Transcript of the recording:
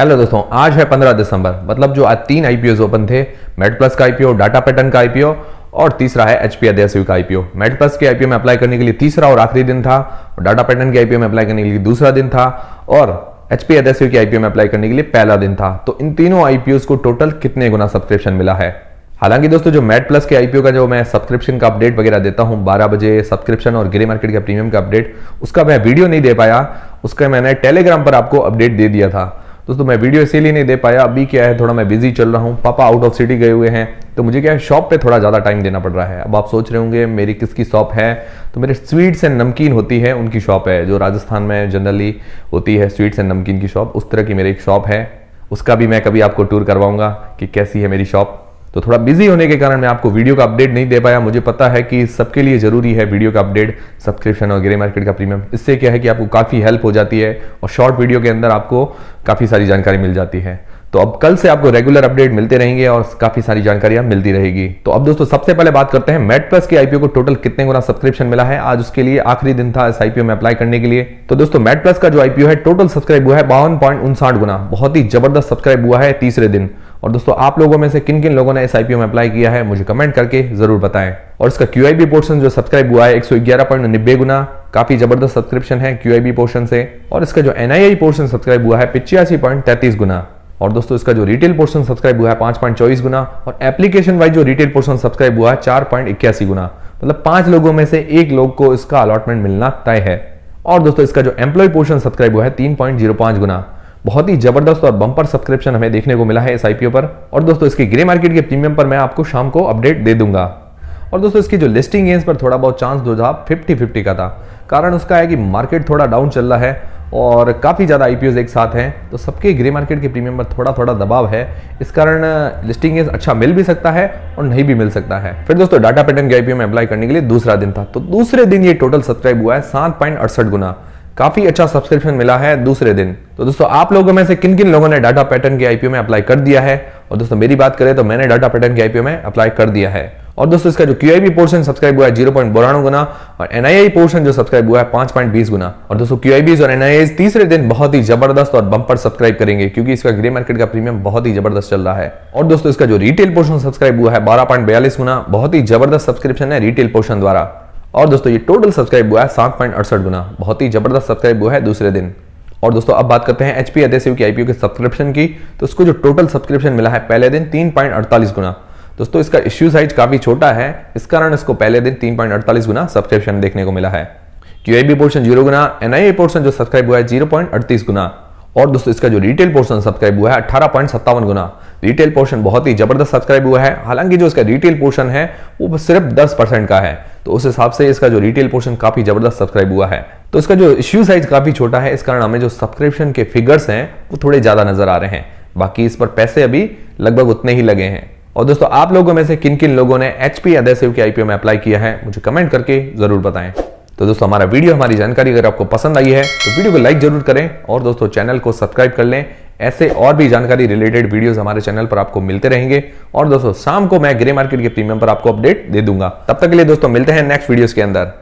hello दोस्तों आज है 15 दिसंबर मतलब जो आज तीन आईपीओ ओपन थे मेट प्लस का आईपीओ डाटा पैटर्न का आईपीओ और तीसरा है एचपी अध्यासिव का आईपीओ मेट प्लस के आईपीओ में अप्लाई करने के लिए तीसरा और आखिरी दिन था और डाटा पैटर्न के आईपीओ में अप्लाई करने के लिए दूसरा दिन था और एचपी अध्यासिव के आईपीओ में अप्लाई करने के लिए पहला दिन था तो इन तीनों आईपीओ को टोटल कितने गुना सब्सक्रिप्शन मिला है हालांकि दोस्तों जो मेट प्लस के आईपीओ का जो मैं सब्सक्रिप्शन का अपडेट वगैरह देता हूं 12 बजे सब्सक्रिप्शन और ग्रे मार्केट का प्रीमियम का अपडेट उसका मैं वीडियो नहीं दे पाया उसका मैंने टेलीग्राम पर आपको अपडेट दे दिया था दोस्तों मैं वीडियो इसीलिए नहीं दे पाया अभी क्या है थोड़ा मैं बिजी चल रहा हूँ पापा आउट ऑफ सिटी गए हुए हैं तो मुझे क्या है शॉप पे थोड़ा ज़्यादा टाइम देना पड़ रहा है अब आप सोच रहे होंगे मेरी किसकी शॉप है तो मेरे स्वीट्स एंड नमकीन होती है उनकी शॉप है जो राजस्थान में जनरली होती है स्वीट्स एंड नमकीन की शॉप उस तरह की मेरी एक शॉप है उसका भी मैं कभी आपको टूर करवाऊंगा कि कैसी है मेरी शॉप तो थोड़ा बिजी होने के कारण मैं आपको वीडियो का अपडेट नहीं दे पाया मुझे पता है कि सबके लिए जरूरी है वीडियो का अपडेट सब्सक्रिप्शन और ग्रे मार्केट का प्रीमियम इससे क्या है कि आपको काफ़ी हेल्प हो जाती है और शॉर्ट वीडियो के अंदर आपको काफ़ी सारी जानकारी मिल जाती है तो अब कल से आपको रेगुलर अपडेट मिलते रहेंगे और काफी सारी जानकारियां मिलती रहेगी तो अब दोस्तों सबसे पहले बात करते हैं मेट प्लस की आईपीओ को टोटल कितने गुना सब्सक्रिप्शन मिला है आज उसके लिए आखिरी दिन था इस आईपीओ में अप्लाई करने के लिए तो दोस्तों मेट प्लस का जो आईपीओ है टोटल सब्सक्राइब हुआ है बावन गुना बहुत ही जबरदस्त सब्सक्राइब हुआ है तीसरे दिन और दोस्तों आप लोगों में से किन किन लोगों ने एस में अप्लाई किया है मुझे कमेंट करके जरूर बताएं और इसका क्यू पोर्शन जो सब्सक्राइब हुआ है एक सौ ग्यारह पॉइंट नब्बे गुना काफी जबरदस्त सब्सक्रिप्शन है क्यू पोर्शन से और इसका जो एनआईआई पोर्शन सब्सक्राइब हुआ है पिचासी पॉइंट तैतीस गुना और दोस्तों इसका जो रिटेल पोर्शन सब्सक्राइब हुआ है पांच पॉइंट चौबीस गुना और एप्लीकेशन वाइज जो रिटेल पोर्शन सब्सक्राइब हुआ है चार पॉइंट इक्यासी गुना मतलब पांच लोगों में से एक लोग को इसका अलॉटमेंट मिलना तय है और दोस्तों इसका जो एम्प्लॉय पोर्शन सब्सक्राइब हुआ है तीन पॉइंट जीरो पांच गुना बहुत ही जबरदस्त और बंपर सब्सक्रिप्शन हमें देखने को मिला है इस आईपीओ पर और दोस्तों इसकी ग्रे मार्केट के प्रीमियम पर मैं आपको शाम को अपडेट दे दूंगा और दोस्तों इसकी जो लिस्टिंग गेंस पर थोड़ा बहुत चांस दो था फिफ्टी फिफ्टी का था कारण उसका है कि मार्केट थोड़ा डाउन चल रहा है और काफ़ी ज़्यादा आई एक साथ हैं तो सबके ग्रे मार्केट के प्रीमियम पर थोड़ा थोड़ा दबाव है इस कारण लिस्टिंग गेंस अच्छा मिल भी सकता है और नहीं भी मिल सकता है फिर दोस्तों डाटा पैटर्न के आईपीओ में अप्लाई करने के लिए दूसरा दिन था तो दूसरे दिन ये टोटल सब्सक्राइब हुआ है सात गुना काफ़ी अच्छा सब्सक्रिप्शन मिला है दूसरे दिन तो दोस्तों आप लोगों में से किन किन लोगों ने डाटा पैटर्न के आईपीओ में अप्लाई कर दिया है और दोस्तों मेरी बात करें तो मैंने डाटा पैटर्न के आईपीओ में अप्लाई कर दिया है और दोस्तों इसका जो क्यूआईबी पोर्शन सब्सक्राइब हुआ है जीरो पॉइंट बोराणु गुना और एनआईआई पोर्शन जो सब्सक्राइब हुआ है पांच पॉइंट बीस गुना और दोस्तों क्यूआईबीज और एनआईआई तीसरे दिन बहुत ही जबरदस्त और बंपर सब्सक्राइब करेंगे क्योंकि इसका ग्रे मार्केट का प्रीमियम बहुत ही जबरदस्त चल रहा है और दोस्तों इसका जो रिटेल पोर्शन सब्सक्राइब हुआ है बारह पॉइंट बयालीस गुना बहुत ही जबरदस्त सब्सक्रिप्शन है रिटेल पोर्शन द्वारा और दोस्तों ये टोटल सब्सक्राइब हुआ है सात पॉइंट अड़सठ गुना बहुत ही जबरदस्त सब्सक्राइब हुआ है दूसरे दिन और दोस्तों अब बात करते हैं एचपी एडेसिव की आईपीओ के सब्सक्रिप्शन की तो उसको जो टोटल सब्सक्रिप्शन मिला है पहले दिन तीन पॉइंट अड़तालीस गुना दोस्तों इसका इश्यू साइज काफ़ी छोटा है इस कारण इसको पहले दिन तीन पॉइंट अड़तालीस गुना सब्सक्रिप्शन देखने को मिला है क्यू पोर्शन जीरो गुना एनआईए पोर्शन जो सब्सक्राइब हुआ है जीरो पॉइंट अड़तीस गुना और दोस्तों इसका जो रिटेल पोर्शन सब्सक्राइब हुआ है अठारह पॉइंट सत्तावन गुना रिटेल पोर्शन बहुत ही जबरदस्त सब्सक्राइब हुआ है हालांकि जो इसका रिटेल पोर्शन है वो सिर्फ दस परसेंट का है तो उस हिसाब से इसका जो रिटेल पोर्शन काफी जबरदस्त सब्सक्राइब हुआ है तो इसका जो इश्यू साइज काफी छोटा है इस कारण हमें जो सब्सक्रिप्शन के फिगर्स हैं वो थोड़े ज्यादा नजर आ रहे हैं बाकी इस पर पैसे अभी लगभग उतने ही लगे हैं और दोस्तों आप लोगों में से किन किन लोगों ने एचपी एडेसिव के आईपीओ में अप्लाई किया है मुझे कमेंट करके जरूर बताएं तो दोस्तों हमारा वीडियो हमारी जानकारी अगर आपको पसंद आई है तो वीडियो को लाइक जरूर करें और दोस्तों चैनल को सब्सक्राइब कर लें ऐसे और भी जानकारी रिलेटेड वीडियोस हमारे चैनल पर आपको मिलते रहेंगे और दोस्तों शाम को मैं ग्रे मार्केट के प्रीमियम पर आपको अपडेट दे दूंगा तब तक के लिए दोस्तों मिलते हैं नेक्स्ट वीडियोस के अंदर